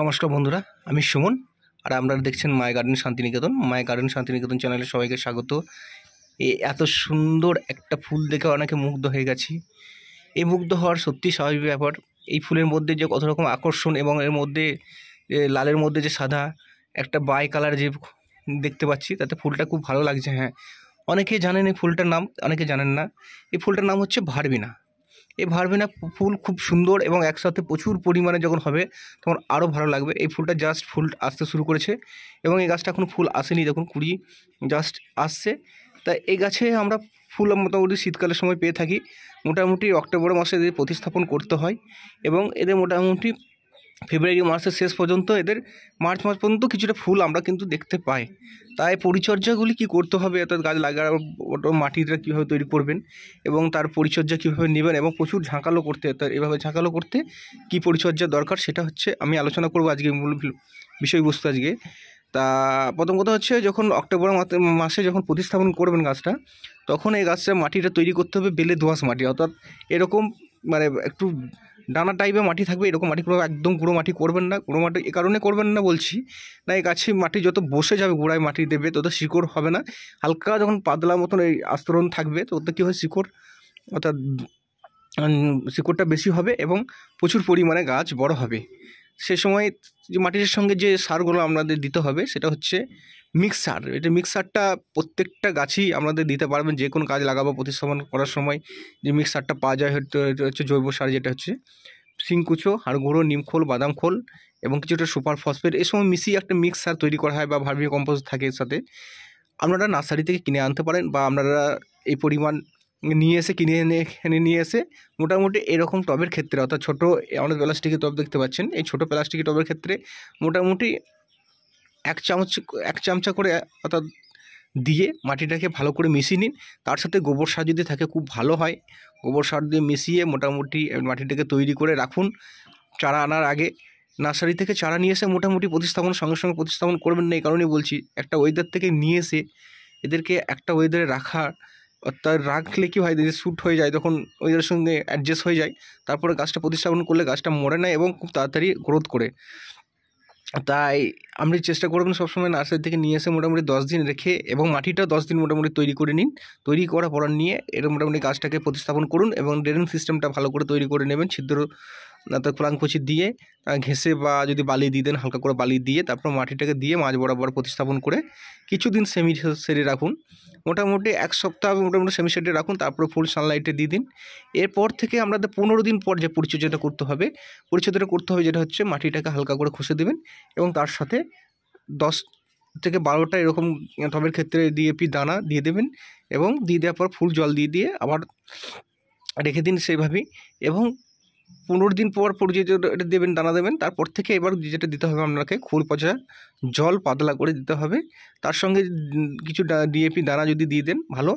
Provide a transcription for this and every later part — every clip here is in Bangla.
নমস্কার বন্ধুরা আমি সুমন আর আপনারা দেখছেন my garden Santiniketan my garden Santiniketan চ্যানেলে সবাইকে স্বাগত এ এত সুন্দর একটা ফুল দেখে অনেকে মুগ্ধ হয়ে গেছি এই মুগ্ধ হওয়ার সত্যি স্বাভাবিক ব্যাপার এই ফুলের মধ্যে যে কত রকম আকর্ষণ এবং এর মধ্যে লালের মধ্যে যে সাদা একটা বাই কালার যে দেখতে পাচ্ছি তাতে ফুলটা খুব ভালো লাগছে হ্যাঁ অনেকে জানেন এই ফুলটার নাম অনেকে জানেন না এই ফুলটার নাম হচ্ছে ভারবিনা এই ভারবেনা ফুল খুব সুন্দর এবং একসাথে প্রচুর পরিমাণে যখন হবে তখন আরও ভালো লাগবে এই ফুলটা জাস্ট ফুল আসতে শুরু করেছে এবং এই গাছটা এখন ফুল আসেনি দেখুন কুড়ি জাস্ট আসছে তা এই গাছে আমরা ফুল মোটামুটি শীতকালের সময় পেয়ে থাকি মোটামুটি অক্টোবর মাসে এদের প্রতিস্থাপন করতে হয় এবং এদের মোটামুটি ফেব্রুয়ারি মাসের শেষ পর্যন্ত এদের মার্চ মাস পর্যন্ত কিছুটা ফুল আমরা কিন্তু দেখতে পাই তাই পরিচর্যাগুলি কি করতে হবে অর্থাৎ গাছ লাগানো মাটিটা কীভাবে তৈরি করবেন এবং তার পরিচর্যা কীভাবে নেবেন এবং প্রচুর ঝাঁকালো করতে অর্থাৎ এভাবে ঝাঁকালো করতে কি পরিচর্যা দরকার সেটা হচ্ছে আমি আলোচনা করব আজকে মূল বিষয়বস্তু আজকে তা প্রথম কথা হচ্ছে যখন অক্টোবর মাসে যখন প্রতিস্থাপন করবেন গাছটা তখন এই গাছটা মাটিটা তৈরি করতে হবে বেলে দোয়াশ মাটি অর্থাৎ এরকম মানে একটু ডানা টাইপের মাটি থাকবে এরকম মাটি একদম গুঁড়ো মাটি করবেন না গুঁড়ো মাটি এ কারণে করবেন না বলছি না এই গাছে মাটি যত বসে যাবে গোড়ায় মাটি দেবে তত শিকড় হবে না হালকা যখন পাতলা মতন এই আস্তরণ থাকবে তো ওতে কী হয় শিকড় অর্থাৎ শিকড়টা বেশি হবে এবং প্রচুর পরিমাণে গাছ বড় হবে সে সময় যে মাটির সঙ্গে যে সারগুলো আমাদের দিতে হবে সেটা হচ্ছে মিক্সার এটা মিক্সারটা প্রত্যেকটা গাছই আমাদের দিতে পারবেন যে কোনো গাছ লাগাবো প্রতিস্থাপন করার সময় যে মিক্সারটা পাওয়া যায় হচ্ছে জৈব সার যেটা হচ্ছে শিংকুচো হাড়গুঁড়ো নিমখোল বাদাম খোল এবং কিছুটা সুপার ফসফেট এই সময় মিশিয়ে একটা মিক্সার তৈরি করা হয় বা ভার্মি কম্পোজ থাকে এর সাথে আপনারা নার্সারি থেকে কিনে আনতে পারেন বা আপনারা এই পরিমাণ নিয়ে এসে কিনে এনে এনে নিয়ে এসে মোটামুটি এরকম টবের ক্ষেত্রে অর্থাৎ ছোটো আমাদের প্লাস্টিকের টব দেখতে পাচ্ছেন এই ছোটো প্লাস্টিকের টবের ক্ষেত্রে মোটামুটি এক চামচ এক চামচা করে অর্থাৎ দিয়ে মাটিটাকে ভালো করে মিশিয়ে নিন তার সাথে গোবর সার যদি থাকে খুব ভালো হয় গোবর সার দিয়ে মিশিয়ে মোটামুটি মাটিটাকে তৈরি করে রাখুন চারা আনার আগে নার্সারি থেকে চারা নিয়ে এসে মোটামুটি প্রতিস্থাপন সঙ্গে সঙ্গে প্রতিস্থাপন করবেন না এই কারণেই বলছি একটা ওয়েদার থেকে নিয়ে এসে এদেরকে একটা ওয়েদারে রাখা অর্থাৎ রাখলে কী হয় যদি শ্যুট হয়ে যায় তখন ওয়েদারের সঙ্গে অ্যাডজাস্ট হয়ে যায় তারপরে গাছটা প্রতিস্থাপন করলে গাছটা মরে না এবং খুব তাড়াতাড়ি গ্রোথ করে তাই আপনি চেষ্টা করবেন সবসময় নার্সারি থেকে নিয়ে এসে মোটামুটি দশ দিন রেখে এবং মাটিটা দশ দিন মোটামুটি তৈরি করে নিন তৈরি করার পর নিয়ে এটা মোটামুটি গাছটাকে প্রতিস্থাপন করুন এবং ড্রেনিং সিস্টেমটা ভালো করে তৈরি করে নেবেন ছিদ্র তার খোলাংকুচি দিয়ে ঘেঁষে বা যদি বালি দিয়ে দেন হালকা করে বালি দিয়ে তারপর মাটিটাকে দিয়ে মাছ বরাবর প্রতিস্থাপন করে কিছুদিন সেমি সেরে রাখুন মোটামুটি এক সপ্তাহ মোটামুটি সেমি শেডে রাখুন তারপরে ফুল সানলাইটে দিয়ে দিন এরপর থেকে আমাদের পনেরো দিন পর যে পরিচর্যাটা করতে হবে পরিচর্যাটা করতে হবে যেটা হচ্ছে মাটিটাকে হালকা করে খুঁজে দেবেন এবং তার সাথে দশ থেকে বারোটা এরকম টবের ক্ষেত্রে ডিএপি দানা দিয়ে দেবেন এবং দিয়ে দেওয়ার পর ফুল জল দিয়ে দিয়ে আবার রেখে দিন সেইভাবেই এবং পনেরো দিন পর পর যেটা দেবেন দানা দেবেন তারপর থেকে এবার যেটা দিতে হবে আপনাকে খোল পচা জল পাতলা করে দিতে হবে তার সঙ্গে কিছু ডিএপি দানা যদি দিয়ে দেন ভালো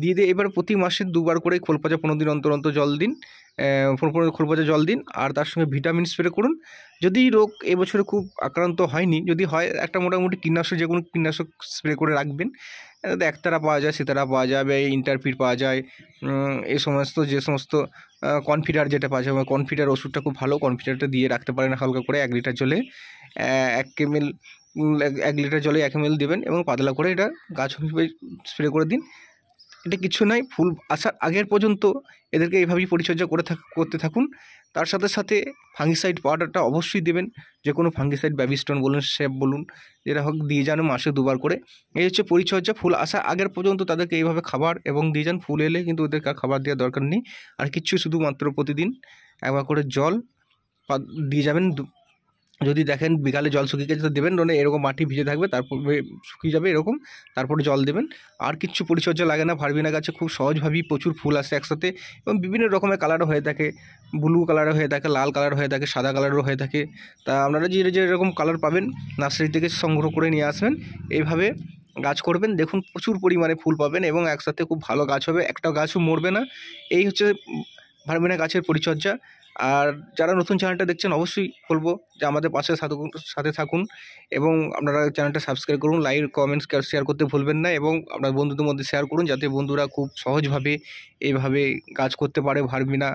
দিয়ে দিয়ে এবার প্রতি মাসে দুবার করে খোল পচা পনেরো দিন অন্তর অন্তর জল দিন পনেরো খোল পচা জল দিন আর তার সঙ্গে ভিটামিন স্প্রে করুন যদি রোগ এবছরে খুব আক্রান্ত হয়নি যদি হয় একটা মোটামুটি কীটনাশক যে কোনো কীটনাশক স্প্রে করে রাখবেন একতারা পাওয়া যায় সেতারা পাওয়া যাবে ইন্টারফিট পাওয়া যায় এই সমস্ত যে সমস্ত কনফিডার যেটা পাওয়া যায় কনফিডার ওষুধটা খুব ভালো কনফিডারটা দিয়ে রাখতে পারেন হালকা করে এক লিটার জলে এক কেমেল এক লিটার জলে এক এমএল দেবেন এবং পাতলা করে এটা গাছ স্প্রে করে দিন এটা কিছু নয় ফুল আসার আগের পর্যন্ত এদেরকে এইভাবেই পরিচর্যা করে থাক করতে থাকুন তার সাথে সাথে ফাঙ্গিসাইড পাউডারটা অবশ্যই দেবেন যে কোনো ফাঙ্গিসাইড ব্যাবিস্টন বলুন শ্যাপ বলুন যেটা হোক দিয়ে যান মাসে দুবার করে এই হচ্ছে পরিচর্যা ফুল আসা আগের পর্যন্ত তাদেরকে এইভাবে খাবার এবং দিয়ে যান ফুল এলে কিন্তু ওদেরকে খাবার দেওয়ার দরকার নেই আর কিচ্ছু শুধুমাত্র প্রতিদিন একবার করে জল দিয়ে যাবেন যদি দেখেন বিকালে জল শুকিয়ে গেছে তো দেবেন নয় এরকম মাটি ভিজে থাকবে তারপর শুকিয়ে যাবে এরকম তারপরে জল দেবেন আর কিছু পরিচর্যা লাগে না ভারবিনা গাছে খুব সহজভাবেই প্রচুর ফুল আসে একসাথে এবং বিভিন্ন রকমের কালারও হয়ে থাকে ব্লু কালারও হয়ে থাকে লাল কালার হয়ে থাকে সাদা কালারও হয়ে থাকে তা আপনারা যে যেরকম কালার পাবেন নার্সারি থেকে সংগ্রহ করে নিয়ে আসবেন এইভাবে গাছ করবেন দেখুন প্রচুর পরিমাণে ফুল পাবেন এবং একসাথে খুব ভালো গাছ হবে একটা গাছও মরবে না এই হচ্ছে ভারবিনা গাছের পরিচর্যা আর যারা নতুন চ্যানেলটা দেখছেন অবশ্যই বলবো যে আমাদের পাশে সাথে থাকুন এবং আপনারা চ্যানেলটা সাবস্ক্রাইব করুন লাইক কমেন্টস শেয়ার করতে ভুলবেন না এবং আপনার বন্ধুদের মধ্যে শেয়ার করুন যাতে বন্ধুরা খুব সহজভাবে এইভাবে কাজ করতে পারে না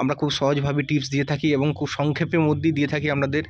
আমরা খুব সহজভাবে টিপস দিয়ে থাকি এবং খুব সংক্ষেপের মধ্যেই দিয়ে থাকি আপনাদের